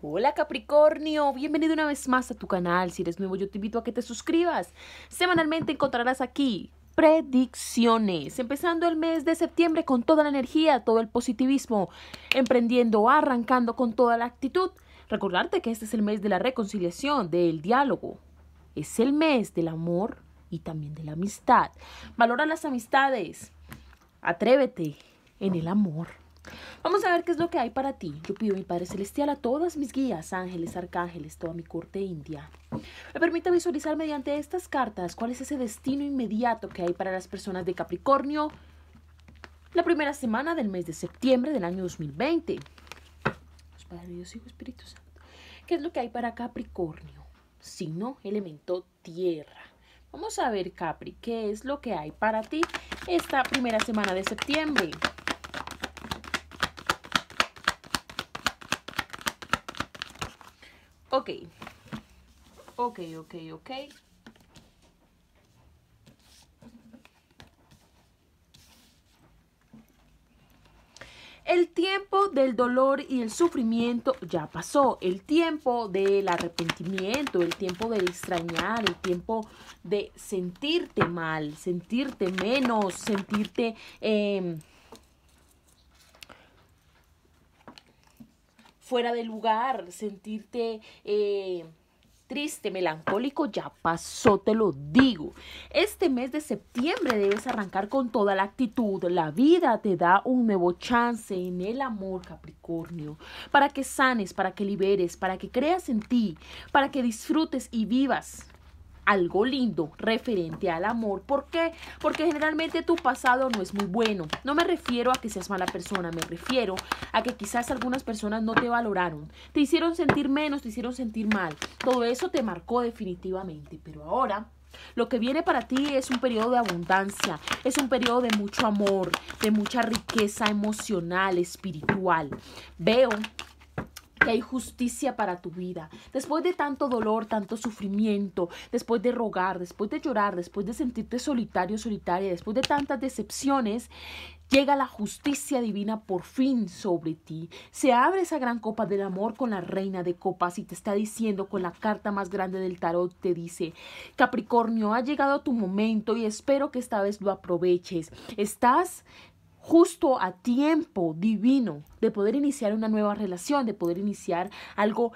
Hola Capricornio, bienvenido una vez más a tu canal. Si eres nuevo, yo te invito a que te suscribas. Semanalmente encontrarás aquí predicciones, empezando el mes de septiembre con toda la energía, todo el positivismo, emprendiendo, arrancando con toda la actitud. Recordarte que este es el mes de la reconciliación, del diálogo. Es el mes del amor y también de la amistad. Valora las amistades. Atrévete en el amor. Vamos a ver qué es lo que hay para ti. Yo pido a mi Padre Celestial a todas mis guías, ángeles, arcángeles, toda mi corte india. Me permita visualizar mediante estas cartas cuál es ese destino inmediato que hay para las personas de Capricornio la primera semana del mes de septiembre del año 2020. Los Padre, Dios, Espíritu Santo. ¿Qué es lo que hay para Capricornio? Signo, elemento, tierra. Vamos a ver, Capri, ¿qué es lo que hay para ti esta primera semana de septiembre? Ok. Ok, ok, ok. El tiempo del dolor y el sufrimiento ya pasó. El tiempo del arrepentimiento, el tiempo de extrañar, el tiempo de sentirte mal, sentirte menos, sentirte... Em, fuera de lugar, sentirte eh, triste, melancólico, ya pasó, te lo digo. Este mes de septiembre debes arrancar con toda la actitud. La vida te da un nuevo chance en el amor, Capricornio, para que sanes, para que liberes, para que creas en ti, para que disfrutes y vivas algo lindo referente al amor. ¿Por qué? Porque generalmente tu pasado no es muy bueno. No me refiero a que seas mala persona, me refiero a que quizás algunas personas no te valoraron, te hicieron sentir menos, te hicieron sentir mal. Todo eso te marcó definitivamente, pero ahora... Lo que viene para ti es un periodo de abundancia, es un periodo de mucho amor, de mucha riqueza emocional, espiritual. Veo que hay justicia para tu vida. Después de tanto dolor, tanto sufrimiento, después de rogar, después de llorar, después de sentirte solitario, solitaria, después de tantas decepciones, Llega la justicia divina por fin sobre ti. Se abre esa gran copa del amor con la reina de copas y te está diciendo con la carta más grande del tarot, te dice, Capricornio, ha llegado tu momento y espero que esta vez lo aproveches. Estás justo a tiempo divino de poder iniciar una nueva relación, de poder iniciar algo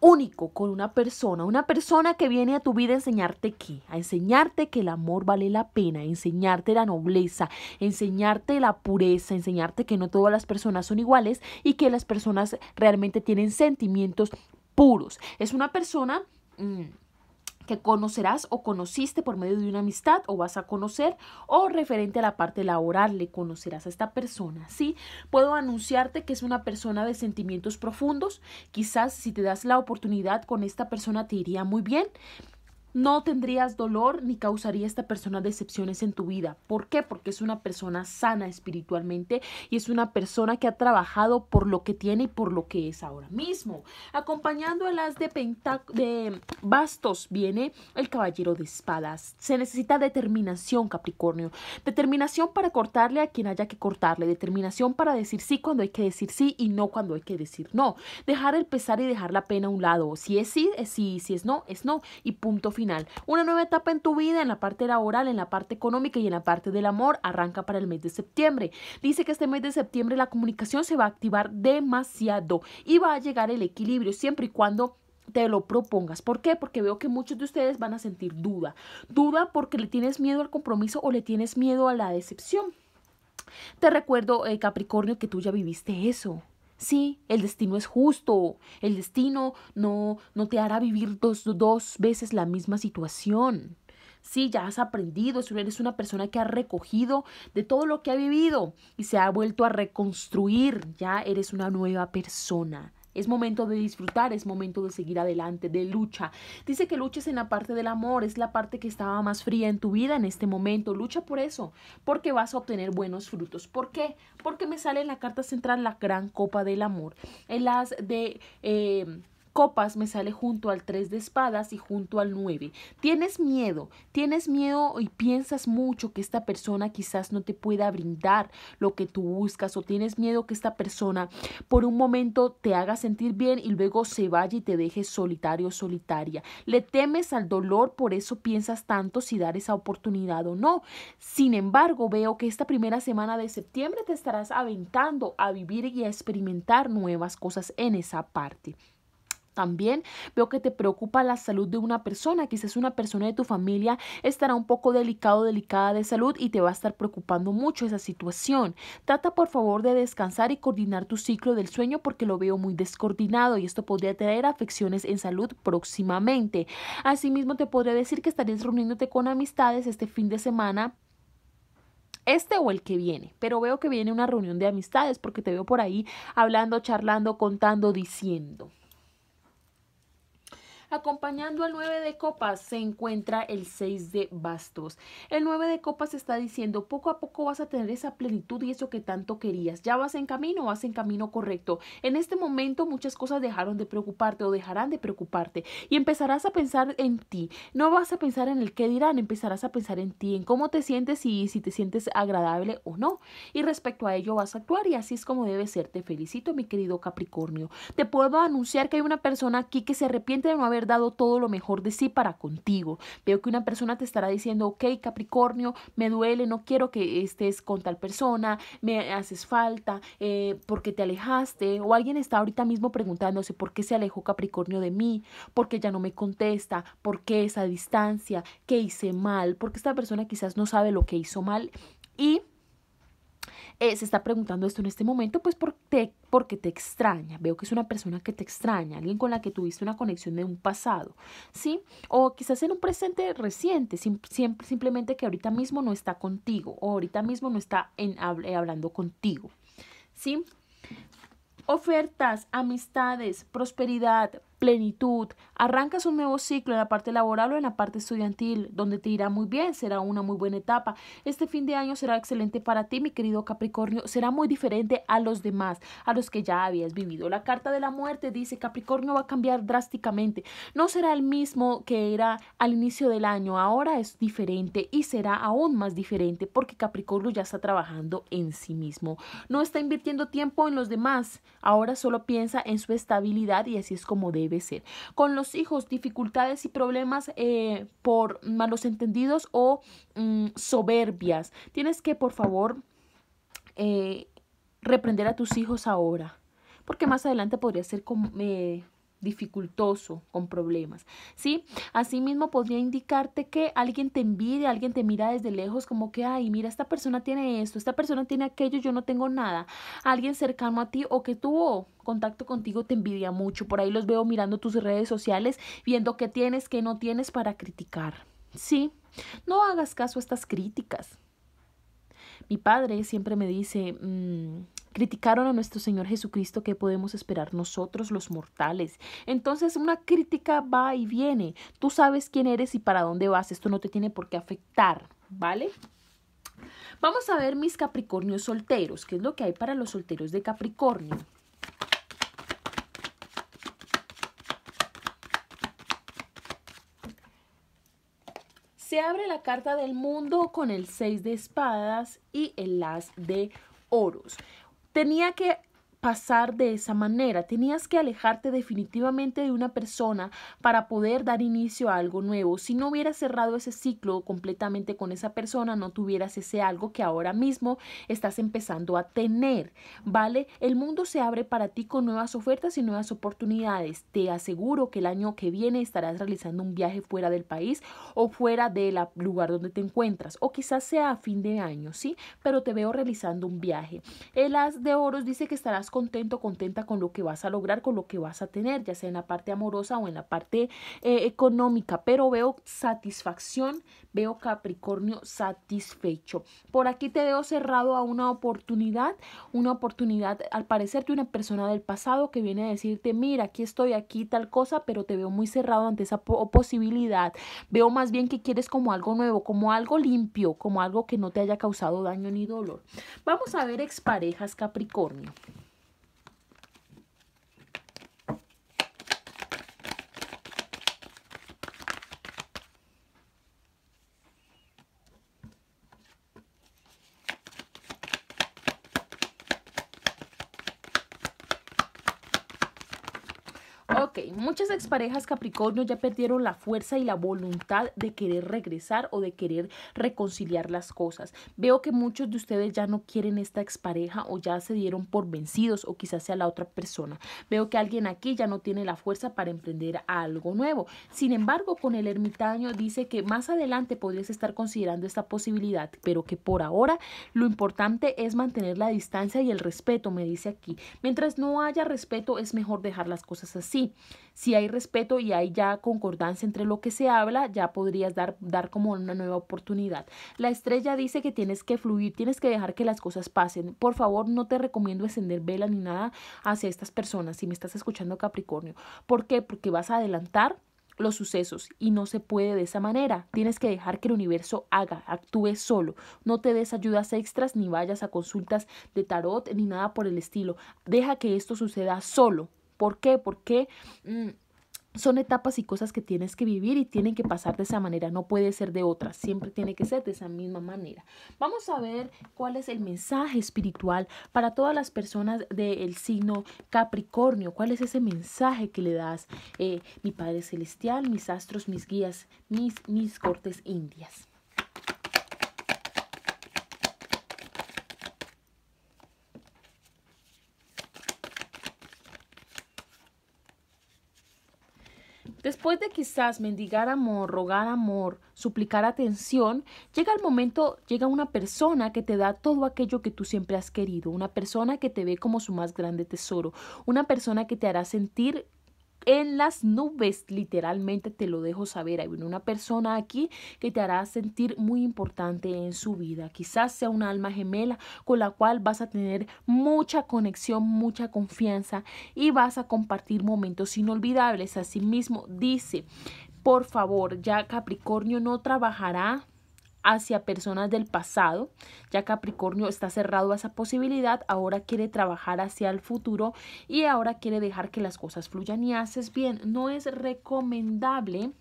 único con una persona, una persona que viene a tu vida a enseñarte qué, a enseñarte que el amor vale la pena, a enseñarte la nobleza, enseñarte la pureza, enseñarte que no todas las personas son iguales y que las personas realmente tienen sentimientos puros. Es una persona... Mm, que conocerás o conociste por medio de una amistad o vas a conocer o referente a la parte laboral, le conocerás a esta persona, ¿sí? Puedo anunciarte que es una persona de sentimientos profundos, quizás si te das la oportunidad con esta persona te iría muy bien, no tendrías dolor ni causaría esta persona decepciones en tu vida. ¿Por qué? Porque es una persona sana espiritualmente y es una persona que ha trabajado por lo que tiene y por lo que es ahora mismo. Acompañando a las de, de bastos viene el caballero de espadas. Se necesita determinación, Capricornio. Determinación para cortarle a quien haya que cortarle. Determinación para decir sí cuando hay que decir sí y no cuando hay que decir no. Dejar el pesar y dejar la pena a un lado. Si es sí, es sí. Si es no, es no. Y punto final. Una nueva etapa en tu vida, en la parte laboral, en la parte económica y en la parte del amor, arranca para el mes de septiembre. Dice que este mes de septiembre la comunicación se va a activar demasiado y va a llegar el equilibrio siempre y cuando te lo propongas. ¿Por qué? Porque veo que muchos de ustedes van a sentir duda. Duda porque le tienes miedo al compromiso o le tienes miedo a la decepción. Te recuerdo, eh, Capricornio, que tú ya viviste eso. Sí, el destino es justo, el destino no, te hará vivir dos, dos veces la misma situación. Sí, ya has aprendido, eres una persona que ha recogido de todo lo que ha vivido y se ha vuelto a reconstruir, ya eres una nueva persona. Es momento de disfrutar, es momento de seguir adelante, de lucha. Dice que luches en la parte del amor, es la parte que estaba más fría en tu vida en este momento. Lucha por eso, porque vas a obtener buenos frutos. ¿Por qué? Porque me sale en la carta central la gran copa del amor. En las de... Eh, copas me sale junto al tres de espadas y junto al nueve. Tienes miedo, tienes miedo y piensas mucho que esta persona quizás no te pueda brindar lo que tú buscas o tienes miedo que esta persona por un momento te haga sentir bien y luego se vaya y te deje solitario o solitaria. Le temes al dolor, por eso piensas tanto si dar esa oportunidad o no. Sin embargo, veo que esta primera semana de septiembre te estarás aventando a vivir y a experimentar nuevas cosas en esa parte también veo que te preocupa la salud de una persona, quizás una persona de tu familia estará un poco delicado, delicada de salud y te va a estar preocupando mucho esa situación. Trata por favor de descansar y coordinar tu ciclo del sueño porque lo veo muy descoordinado y esto podría traer afecciones en salud próximamente. Asimismo te podría decir que estarías reuniéndote con amistades este fin de semana este o el que viene, pero veo que viene una reunión de amistades porque te veo por ahí hablando, charlando, contando, diciendo. Acompañando al 9 de copas se encuentra el 6 de bastos. El 9 de copas está diciendo, poco a poco vas a tener esa plenitud y eso que tanto querías. Ya vas en camino, vas en camino correcto. En este momento muchas cosas dejaron de preocuparte o dejarán de preocuparte y empezarás a pensar en ti. No vas a pensar en el qué dirán, empezarás a pensar en ti, en cómo te sientes y si te sientes agradable o no. Y respecto a ello vas a actuar y así es como debe ser. Te felicito, mi querido Capricornio. Te puedo anunciar que hay una persona aquí que se arrepiente de no haber dado todo lo mejor de sí para contigo. Veo que una persona te estará diciendo, ok, Capricornio, me duele, no quiero que estés con tal persona, me haces falta, eh, porque te alejaste. O alguien está ahorita mismo preguntándose por qué se alejó Capricornio de mí, porque ya no me contesta, por qué esa distancia, qué hice mal, porque esta persona quizás no sabe lo que hizo mal. Y eh, se está preguntando esto en este momento, pues por porque te extraña. Veo que es una persona que te extraña, alguien con la que tuviste una conexión de un pasado, ¿sí? O quizás en un presente reciente, simplemente que ahorita mismo no está contigo o ahorita mismo no está en, eh, hablando contigo, ¿sí? Ofertas, amistades, prosperidad, plenitud. Arrancas un nuevo ciclo en la parte laboral o en la parte estudiantil, donde te irá muy bien, será una muy buena etapa. Este fin de año será excelente para ti, mi querido Capricornio, será muy diferente a los demás, a los que ya habías vivido. La carta de la muerte dice, Capricornio va a cambiar drásticamente, no será el mismo que era al inicio del año, ahora es diferente y será aún más diferente porque Capricornio ya está trabajando en sí mismo, no está invirtiendo tiempo en los demás, ahora solo piensa en su estabilidad y así es como debe con los hijos, dificultades y problemas eh, por malos entendidos o mm, soberbias. Tienes que, por favor, eh, reprender a tus hijos ahora, porque más adelante podría ser como... Eh, dificultoso, con problemas, ¿sí? Asimismo podría indicarte que alguien te envidia, alguien te mira desde lejos como que, ay, mira, esta persona tiene esto, esta persona tiene aquello, yo no tengo nada. Alguien cercano a ti o que tuvo contacto contigo te envidia mucho. Por ahí los veo mirando tus redes sociales, viendo qué tienes, qué no tienes para criticar, ¿sí? No hagas caso a estas críticas. Mi padre siempre me dice, mm, Criticaron a nuestro Señor Jesucristo que podemos esperar nosotros los mortales. Entonces una crítica va y viene. Tú sabes quién eres y para dónde vas. Esto no te tiene por qué afectar, ¿vale? Vamos a ver mis Capricornios solteros, qué es lo que hay para los solteros de Capricornio. Se abre la carta del mundo con el 6 de espadas y el as de oros tenía que pasar de esa manera. Tenías que alejarte definitivamente de una persona para poder dar inicio a algo nuevo. Si no hubieras cerrado ese ciclo completamente con esa persona, no tuvieras ese algo que ahora mismo estás empezando a tener, ¿vale? El mundo se abre para ti con nuevas ofertas y nuevas oportunidades. Te aseguro que el año que viene estarás realizando un viaje fuera del país o fuera del lugar donde te encuentras, o quizás sea a fin de año, ¿sí? Pero te veo realizando un viaje. El as de oros dice que estarás contento, contenta con lo que vas a lograr, con lo que vas a tener, ya sea en la parte amorosa o en la parte eh, económica, pero veo satisfacción, veo Capricornio satisfecho. Por aquí te veo cerrado a una oportunidad, una oportunidad al parecer de una persona del pasado que viene a decirte, mira, aquí estoy, aquí tal cosa, pero te veo muy cerrado ante esa posibilidad. Veo más bien que quieres como algo nuevo, como algo limpio, como algo que no te haya causado daño ni dolor. Vamos a ver exparejas Capricornio. Ok, muchas exparejas Capricornio ya perdieron la fuerza y la voluntad de querer regresar o de querer reconciliar las cosas. Veo que muchos de ustedes ya no quieren esta expareja o ya se dieron por vencidos o quizás sea la otra persona. Veo que alguien aquí ya no tiene la fuerza para emprender algo nuevo. Sin embargo, con el ermitaño dice que más adelante podrías estar considerando esta posibilidad, pero que por ahora lo importante es mantener la distancia y el respeto, me dice aquí. Mientras no haya respeto, es mejor dejar las cosas así. Si hay respeto y hay ya concordancia entre lo que se habla, ya podrías dar, como una nueva oportunidad. La estrella dice que tienes que fluir, tienes que dejar que las cosas pasen. Por favor, no te recomiendo encender vela ni nada hacia estas personas, si me estás escuchando Capricornio. ¿Por qué? Porque vas a adelantar los sucesos y no se puede de esa manera. Tienes que dejar que el universo haga, actúe solo. No te des ayudas extras ni vayas a consultas de tarot ni nada por el estilo. Deja que esto suceda solo. ¿Por qué? Porque... Mm, son etapas y cosas que tienes que vivir y tienen que pasar de esa manera, no puede ser de otra, siempre tiene que ser de esa misma manera. Vamos a ver cuál es el mensaje espiritual para todas las personas del signo Capricornio, cuál es ese mensaje que le das, eh, mi Padre Celestial, mis astros, mis guías, mis, mis cortes indias. Después de quizás mendigar amor, rogar amor, suplicar atención, llega el momento, llega una persona que te da todo aquello que tú siempre has querido, una persona que te ve como su más grande tesoro, una persona que te hará sentir en las nubes, literalmente te lo dejo saber. Hay una persona aquí que te hará sentir muy importante en su vida. Quizás sea una alma gemela con la cual vas a tener mucha conexión, mucha confianza y vas a compartir momentos inolvidables. mismo dice, por favor, ya Capricornio no trabajará hacia personas del pasado, ya Capricornio está cerrado a esa posibilidad, ahora quiere trabajar hacia el futuro y ahora quiere dejar que las cosas fluyan y haces bien. No es recomendable,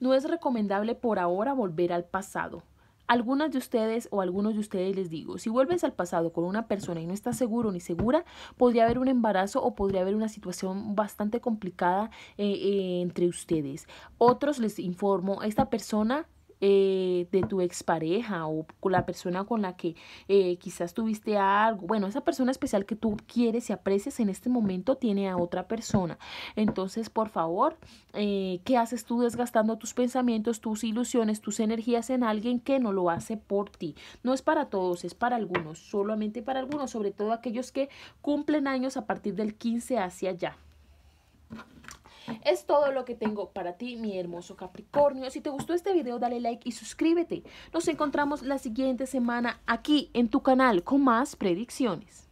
no es recomendable por ahora volver al pasado. Algunas de ustedes o algunos de ustedes les digo, si vuelves al pasado con una persona y no estás seguro ni segura, podría haber un embarazo o podría haber una situación bastante complicada eh, eh, entre ustedes. Otros les informo, esta persona eh, de tu expareja o con la persona con la que eh, quizás tuviste algo. Bueno, esa persona especial que tú quieres y aprecias en este momento tiene a otra persona. Entonces, por favor, eh, ¿qué haces tú desgastando tus pensamientos, tus ilusiones, tus energías en alguien que no lo hace por ti? No es para todos, es para algunos, solamente para algunos, sobre todo aquellos que cumplen años a partir del 15 hacia allá. Es todo lo que tengo para ti, mi hermoso Capricornio. Si te gustó este video, dale like y suscríbete. Nos encontramos la siguiente semana aquí en tu canal con más predicciones.